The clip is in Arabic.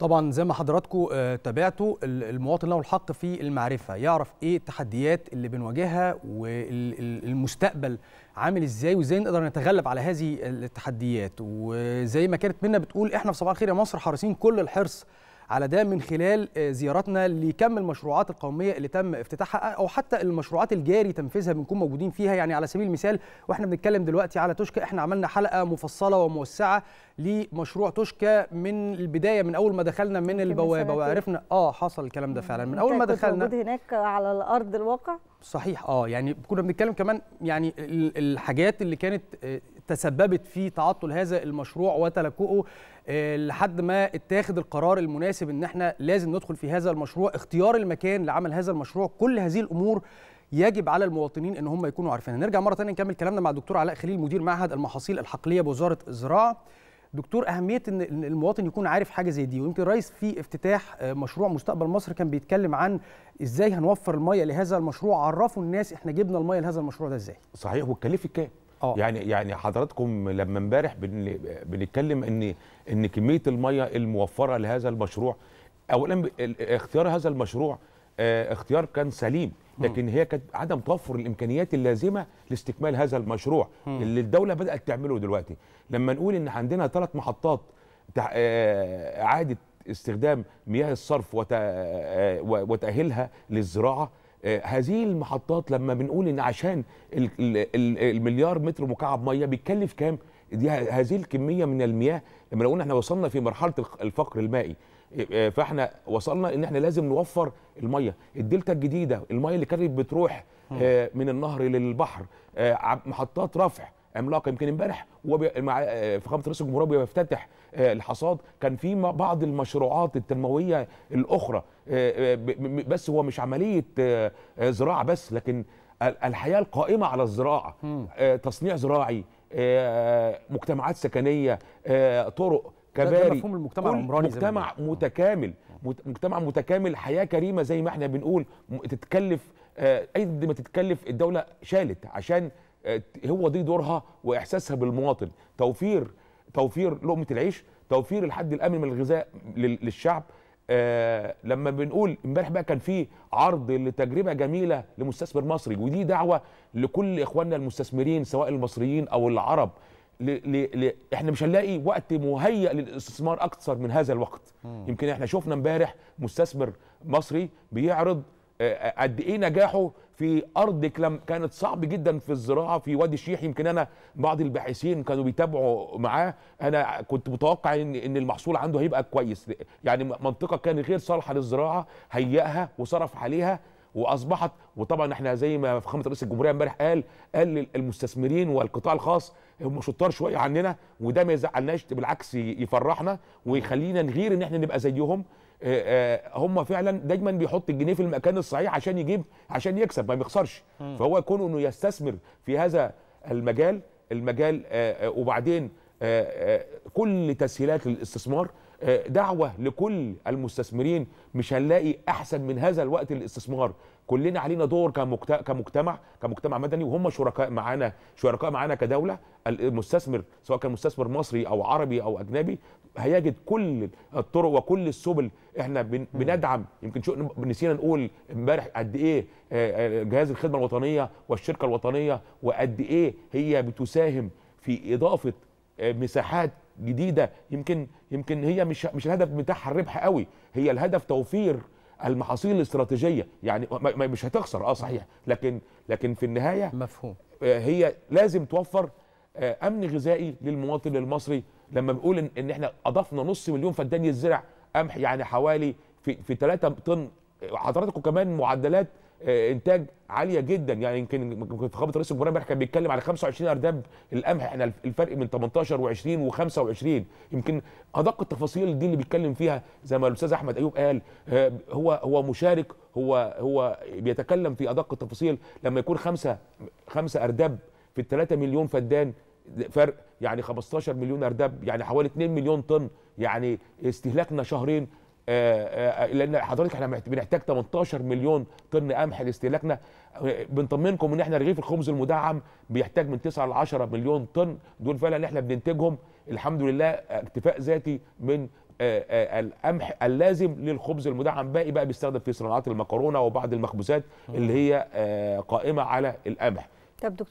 طبعا زي ما حضراتكم آه، تابعتوا المواطن له الحق في المعرفه يعرف ايه التحديات اللي بنواجهها والمستقبل عامل ازاي وازاي نقدر نتغلب على هذه التحديات وزي ما كانت منا بتقول احنا في صباح الخير يا مصر حريصين كل الحرص على ده من خلال آه، زيارتنا لكم المشروعات القوميه اللي تم افتتاحها او حتى المشروعات الجاري تنفيذها بنكون موجودين فيها يعني على سبيل المثال واحنا بنتكلم دلوقتي على توشكا احنا عملنا حلقه مفصله وموسعه لمشروع توشكا من البدايه من اول ما دخلنا من البوابه وعرفنا اه حصل الكلام ده فعلا من اول ما دخلنا موجود هناك على الارض الواقع صحيح اه يعني كنا بنتكلم كمان يعني الحاجات اللي كانت آه، تسببت في تعطل هذا المشروع وتلكؤه آه، لحد ما اتاخد القرار المناسب ان احنا لازم ندخل في هذا المشروع اختيار المكان لعمل هذا المشروع كل هذه الامور يجب على المواطنين ان هم يكونوا عارفينها نرجع مره ثانيه نكمل كلامنا مع الدكتور علاء خليل مدير معهد المحاصيل الحقليه بوزاره الزراعه دكتور اهميه ان المواطن يكون عارف حاجه زي دي ويمكن رئيس في افتتاح آه، مشروع مستقبل مصر كان بيتكلم عن ازاي هنوفر الميه لهذا المشروع عرفوا الناس احنا جبنا الميه لهذا المشروع ده ازاي صحيح والكلفه كام أوه. يعني يعني حضراتكم لما امبارح بنتكلم ان ان كميه الميه الموفره لهذا المشروع اولا اختيار هذا المشروع آه، اختيار كان سليم لكن هي كانت عدم توفر الامكانيات اللازمه لاستكمال هذا المشروع اللي الدوله بدات تعمله دلوقتي لما نقول ان عندنا ثلاث محطات آه، اعاده استخدام مياه الصرف آه، وتاهيلها للزراعه هذه المحطات لما بنقول ان عشان المليار متر مكعب ميه بيتكلف كام دي هذه الكميه من المياه لما قلنا احنا وصلنا في مرحله الفقر المائي آه، فاحنا وصلنا ان احنا لازم نوفر الميه الدلتا الجديده الميه اللي كانت بتروح آه، من النهر للبحر آه، محطات رفع عملاقه يمكن امبارح في خامه رئيس الجمهوريه بيفتتح الحصاد كان في بعض المشروعات التنمويه الاخرى بس هو مش عمليه زراعه بس لكن الحياه القائمه على الزراعه تصنيع زراعي مجتمعات سكنيه طرق كباري مفهوم المجتمع العمراني مجتمع متكامل مجتمع متكامل حياه كريمه زي ما احنا بنقول تتكلف قد آه، ما تتكلف الدوله شالت عشان آه، هو دي دورها واحساسها بالمواطن توفير توفير لقمه العيش توفير الحد الامن من الغذاء للشعب آه لما بنقول امبارح بقى كان في عرض لتجربه جميله لمستثمر مصري ودي دعوه لكل اخواننا المستثمرين سواء المصريين او العرب ل... ل... ل... احنا مش هنلاقي وقت مهيأ للاستثمار اكثر من هذا الوقت مم. يمكن احنا شفنا امبارح مستثمر مصري بيعرض آه، آه، قد ايه نجاحه في ارض كانت صعب جدا في الزراعه في وادي الشيح يمكن انا بعض الباحثين كانوا بيتابعوا معاه انا كنت متوقع ان ان المحصول عنده هيبقى كويس يعني منطقه كانت غير صالحه للزراعه هيئها وصرف عليها واصبحت وطبعا احنا زي ما فخامه رئيس الجمهوريه امبارح قال قال المستثمرين والقطاع الخاص هم شطار شويه عننا وده ما يزعلناش بالعكس يفرحنا ويخلينا نغير ان احنا نبقى زيهم هم فعلا دايما بيحط الجنيه في المكان الصحيح عشان يجيب عشان يكسب ما بيخسرش فهو يكون انه يستثمر في هذا المجال المجال وبعدين كل تسهيلات للاستثمار آه، دعوه لكل المستثمرين مش هنلاقي احسن من هذا الوقت للاستثمار كلنا علينا دور كمجتمع كمجتمع مدني وهم شركاء معانا شركاء معانا كدوله المستثمر سواء كان مستثمر مصري او عربي او اجنبي هيجد كل الطرق وكل السبل احنا بندعم يمكن شو نسينا نقول امبارح قد ايه آه، آه، جهاز الخدمه الوطنيه والشركه الوطنيه وقد ايه هي بتساهم في اضافه مساحات جديده يمكن يمكن هي مش مش الهدف بتاعها الربح قوي هي الهدف توفير المحاصيل الاستراتيجيه يعني مش هتخسر اه صحيح لكن لكن في النهايه مفهوم آه، هي لازم توفر آه، امن غذائي للمواطن المصري لما بقول ان, إن احنا اضفنا نص مليون فدان يزرع قمح يعني حوالي في في 3 طن حضراتكم كمان معدلات آه، انتاج عاليه جدا يعني يمكن كنت خابط رئيس الجمهوريه امبارح كان بيتكلم على 25 ارداب القمح احنا الفرق من 18 و20 و25 يمكن ادق التفاصيل دي اللي بيتكلم فيها زي ما الاستاذ احمد ايوب قال آه، هو هو مشارك هو هو بيتكلم في ادق التفاصيل لما يكون خمسه خمسه ارداب في ال 3 مليون فدان فرق يعني 15 مليون ارداب يعني حوالي 2 مليون طن يعني استهلاكنا شهرين آه، آه، لان حضرتك احنا بنحتاج 18 مليون طن قمح لاستهلاكنا بنطمنكم ان احنا رغيف الخبز المدعم بيحتاج من 9 ل 10 مليون طن دول فعلا احنا بننتجهم الحمد لله اكتفاء ذاتي من آه، القمح اللازم للخبز المدعم باقي بقى بيستخدم في صناعات المكرونه وبعض المخبوزات اللي هي قائمه على القمح طب دكتور